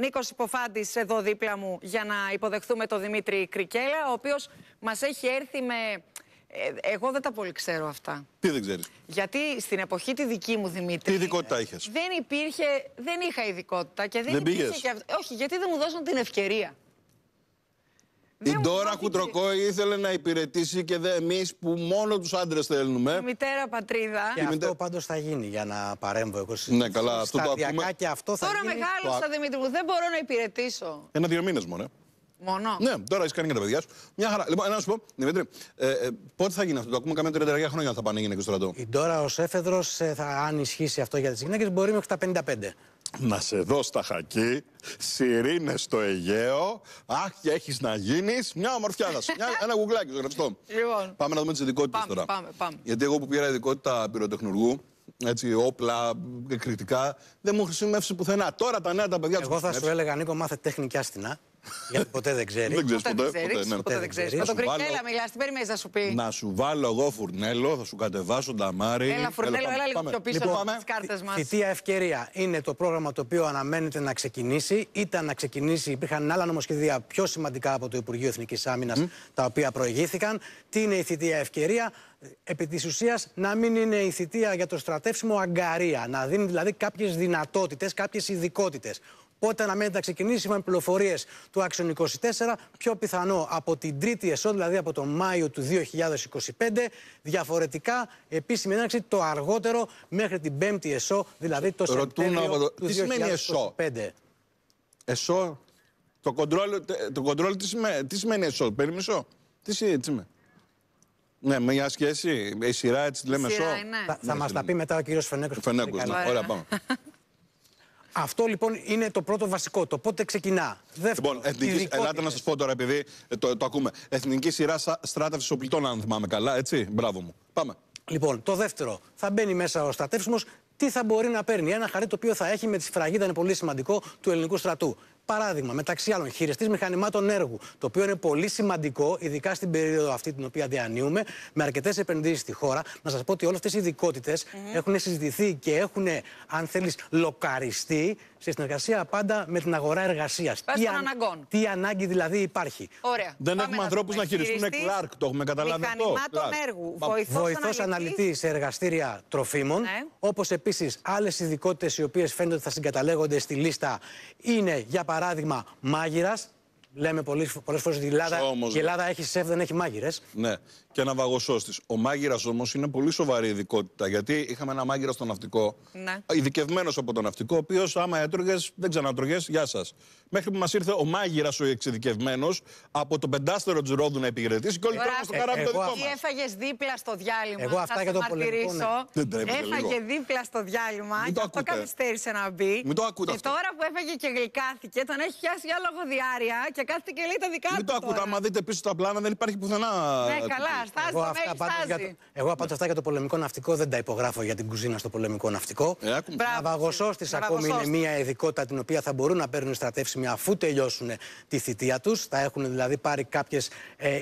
Νίκος Υποφάντης, εδώ δίπλα μου, για να υποδεχθούμε τον Δημήτρη Κρικέλα, ο οποίος μας έχει έρθει με. Ε, εγώ δεν τα πολύ ξέρω αυτά. Τι δεν ξέρεις. Γιατί στην εποχή τη δική μου Δημήτρη. Τι ειδικότητα είχες. Δεν υπήρχε. Δεν είχα ειδικότητα και δεν, δεν υπήρχε. Όχι, γιατί δεν μου δώσαν την ευκαιρία. Η ναι, Ντόρα Κουτροκόη ήθελε να υπηρετήσει και δε εμείς που μόνο τους άντρες θέλουμε. Η μητέρα πατρίδα. Και αυτό πάντως θα γίνει για να παρέμβω εγώ Ναι, καλά, αυτό το ακούμε. Και αυτό θα Τώρα μεγάλωσα, το... Δημήτρη μου, δεν μπορώ να υπηρετήσω. Ένα-δύο μήνες μόνο. Ε. Μόνο. Ναι, τώρα έχεις κάνει και τα παιδιά σου. Μια χαρά. Λοιπόν, να σου πω, Δημήτρη, ε, ε, πότε θα γίνει αυτό, το ακούμε καμιά 30 χρόνια θα πάνε γυναίκες στο στρατό. Η τώρα ο Σέφεδρος, ε, θα, αν ισχύσει αυτό για τις γυναίκες, μπορεί μέχρι τα 55. Να σε δω στα χακί, σιρήνες στο Αιγαίο. Αχ, και έχεις να γίνεις μια Μια, ένα γουγκλάκι, γραφτό. Λοιπόν. Πάμε να δούμε τις ειδικότητες τώρα. Πάμε, πάμε. Γιατί εγώ που πήρα ειδικότητα πυροτεχνουργού, έτσι, όπλα, κριτικά, δεν μου χρησιμεύσει πουθενά. Τώρα τα νέα τα παιδιά τους. Εγώ θα σου έλεγα, Νίκο, μάθε τέχνη και άστινα. Γιατί ποτέ δεν ξέρεις. δεν ξέρεις ποτέ. Ποτέ, δεν ξέρεις. Ναι. Με τον Κρικέλα μιλάς, τι περιμένεις να σου πει. Να σου βάλω εγώ φουρνέλο, θα σου κατεβάσω τα μάρη. Έλα, φουρνέλο, έλα λίγο πιο πίσω λοιπόν, από τις κάρτες μας. Θητεία ευκαιρία είναι το πρόγραμμα το οποίο αναμένεται να ξεκινήσει. Ήταν να ξεκινήσει, υπήρχαν άλλα νομοσχεδία πιο σημαντικά από το Υπουργείο Εθνικής Άμυνας, τα οποία προηγήθηκαν. Τι είναι η θητεία ευκαιρία, επί της ουσίας, να μην είναι η θητεία για το στρατεύσιμο αγκαρία, να δίνει δηλαδή κάποιες δυνατότητες, κάποιες ειδικότητες. Πότε να ξεκινήσει, είχαμε πληροφορίες του Άξιον 24, πιο πιθανό από την τρίτη ΕΣΟ, δηλαδή από τον Μάιο του 2025. Διαφορετικά, επίσημη έναρξη το αργότερο μέχρι την πέμπτη εσό, δηλαδή το Σεπτέμβριο του 2025. Τι σημαίνει εσό. Εσό, το κοντρόλ, το τι, σημαίνει, τι σημαίνει εσό, περίμισο. Τι, τι σημαίνει. Ναι, μια σχέση, η σειρά έτσι λέμε ΕΣΟ. Ναι. Θα, θα ναι, μας τα πει μετά ο κύριος Φενέκος. Αυτό λοιπόν είναι το πρώτο βασικό. Το πότε ξεκινά. Λοιπόν, εθνικής, ελάτε να σας πω τώρα, επειδή το, το ακούμε. Εθνική σειρά στράτευση οπλιτών, αν θυμάμαι καλά. Έτσι. Μπράβο μου. Πάμε. Λοιπόν, το δεύτερο. Θα μπαίνει μέσα ο στρατεύσιμος τι θα μπορεί να παίρνει. Ένα χαρτί το οποίο θα έχει με τη σφραγίδα, είναι πολύ σημαντικό, του ελληνικού στρατού. Παράδειγμα, μεταξύ άλλων, χειριστής μηχανημάτων έργου, το οποίο είναι πολύ σημαντικό, ειδικά στην περίοδο αυτή την οποία διανύουμε, με αρκετές επενδύσεις στη χώρα. Να σας πω ότι όλες αυτές οι ειδικοτητε έχουν συζητηθεί και έχουν, αν θέλεις, λοκαριστεί σε συνεργασία πάντα με την αγορά εργασίας. Τι, αναγκών. τι ανάγκη δηλαδή υπάρχει. Ωραία. Δεν Πάμε έχουμε ανθρώπου να χειριστούν κλάρκ, το έχουμε καταλάβει αυτό. Μηχανημάτων έργου. Βοηθό αναλυτή σε εργαστήρια τροφίμων. Ναι. Όπως επίσης άλλες ειδικότητες οι οποίες φαίνεται θα συγκαταλέγονται στη λίστα είναι για παράδειγμα παράδειγμα μάγειρας. Λέμε πολλές φορές ότι η Ελλάδα, η έχει σεφ, δεν έχει μάγειρες. Ναι και ένα βαγοσώστη. Ο μάγειρας όμως είναι πολύ σοβαρή ειδικότητα. Γιατί είχαμε ένα μάγειρα στο ναυτικό, ναι. ειδικευμένος από το ναυτικό, ο οποίος άμα έτρωγες, δεν ξανατρωγε, γεια σας. Μέχρι που μας ήρθε ο μάγειρας ο εξειδικευμένος από το πεντάστερο της Ρόδου να επικρατήσει και όλοι τρώγαν στο καράβι το δικό μας. έφαγες δίπλα στο διάλειμμα. Εγώ αυτά για το πολιτικό. Ναι. Έφαγε δίπλα στο διάλειμμα. Μην το αυτό καθυστέρησε να μπει. Μην το ακούτε και τώρα που έφαγε και γλυκάθηκε, τον έχει πιάσει για λόγο και κάθεται και λέει τα δικά του. Μην το ακούτε. Άμα δείτε πίσω τα πλάνα, δεν υπάρχει πουθενά. Ναι, καλά εγώ, αυτά Για το, εγώ αυτά για το πολεμικό ναυτικό δεν τα υπογράφω για την κουζίνα στο πολεμικό ναυτικό. Ε, τη ακόμη είναι μια ειδικότητα την οποία θα μπορούν να παίρνουν στρατεύσιμοι αφού τελειώσουν τη θητεία τους. Θα έχουν δηλαδή πάρει κάποιες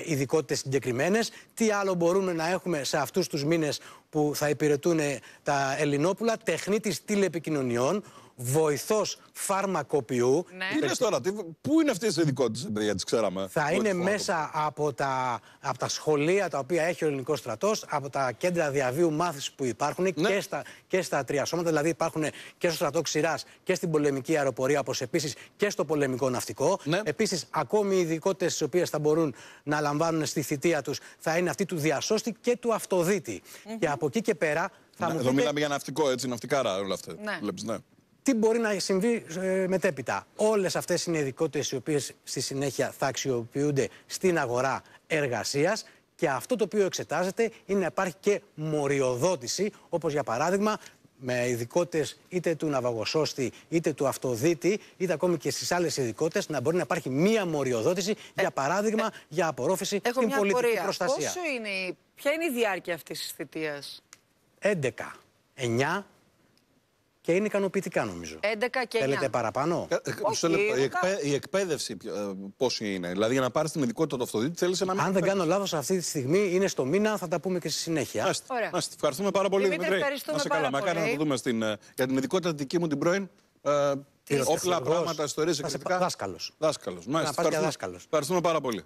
ειδικότητε συγκεκριμένε. Τι άλλο μπορούμε να έχουμε σε αυτού του μήνε που θα υπηρετούν τα Ελληνόπουλα, τεχνίτη τηλεπικοινωνιών, βοηθό φαρμακοποιού. Ναι. τώρα, τι, πού είναι αυτέ οι ειδικότητε, γιατί ξέραμε. Θα είναι μέσα από τα, από τα σχολεία τα οποία έχει ο ελληνικό στρατό, από τα κέντρα διαβίου μάθηση που ειναι αυτε οι ειδικοτητε τις ξεραμε θα ειναι μεσα απο τα απο τα σχολεια τα οποια εχει ο ελληνικο στρατο απο τα κεντρα διαβιου μαθηση που υπαρχουν ναι. και, στα, και στα τρία σώματα. Δηλαδή υπάρχουν και στο στρατό ξηράς και στην πολεμική αεροπορία, όπως επίσης και στο πολεμικό ναυτικό. Ναι. Επίσης, ακόμη οι ειδικότητες τις οποίες θα μπορούν να λαμβάνουν στη θητεία τους θα είναι αυτή του διασώστη και του αυτοδίτη. Και από εκεί και πέρα θα ναι, Εδώ μιλάμε για ναυτικό, έτσι, ναυτικάρα όλα αυτά. Ναι. ναι τι μπορεί να συμβεί ε, μετέπειτα. Όλες αυτές είναι ειδικότητες οι οποίες στη συνέχεια θα αξιοποιούνται στην αγορά εργασίας. Και αυτό το οποίο εξετάζεται είναι να υπάρχει και μοριοδότηση, όπως για παράδειγμα με ειδικότητες είτε του ναυαγοσώστη, είτε του αυτοδίτη, είτε ακόμη και στις άλλες ειδικότητες, να μπορεί να υπάρχει μία μοριοδότηση, για ε, παράδειγμα, ε, για απορρόφηση στην πολιτική προστασία. Πόσο είναι, ποια είναι η διάρκεια αυτής της θητείας, 11, και είναι ικανοποιητικά νομίζω. 11 και 9. Θέλετε παραπάνω. Ε, ε, η, εκπαίδευση, η εκπαίδευση είναι. Δηλαδή για να πάρεις την ειδικότητα του αυτοδίτη θέλεις ένα μήνα. Αν δεν κάνω λάθος, αυτή τη στιγμή είναι στο μήνα, θα τα πούμε και στη συνέχεια. Άστε, Ωραία. Άστε, ευχαριστούμε πάρα πολύ, Δημήτρη. Ευχαριστούμε να σε καλά. Μακάρι να το δούμε στην, ε, για την ειδικότητα δική μου την πρώην. Ε, Όπλα, πράγματα, ιστορίες, εκκλησικά. Δάσκαλος. Δάσκαλος. Μάλιστα. Ευχαριστούμε πάρα πολύ.